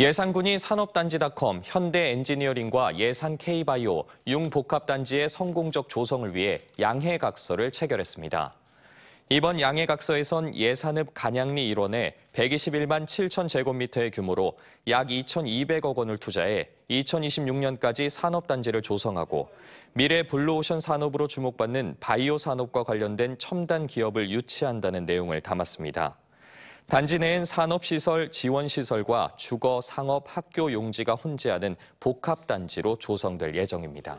예산군이 산업단지닷컴, 현대엔지니어링과 예산K바이오, 융복합단지의 성공적 조성을 위해 양해각서를 체결했습니다. 이번 양해각서에선 예산읍 간양리 일원에 121만 7천 제곱미터의 규모로 약 2,200억 원을 투자해 2026년까지 산업단지를 조성하고 미래 블루오션 산업으로 주목받는 바이오 산업과 관련된 첨단 기업을 유치한다는 내용을 담았습니다. 단지 내엔 산업시설, 지원시설과 주거, 상업, 학교 용지가 혼재하는 복합단지로 조성될 예정입니다.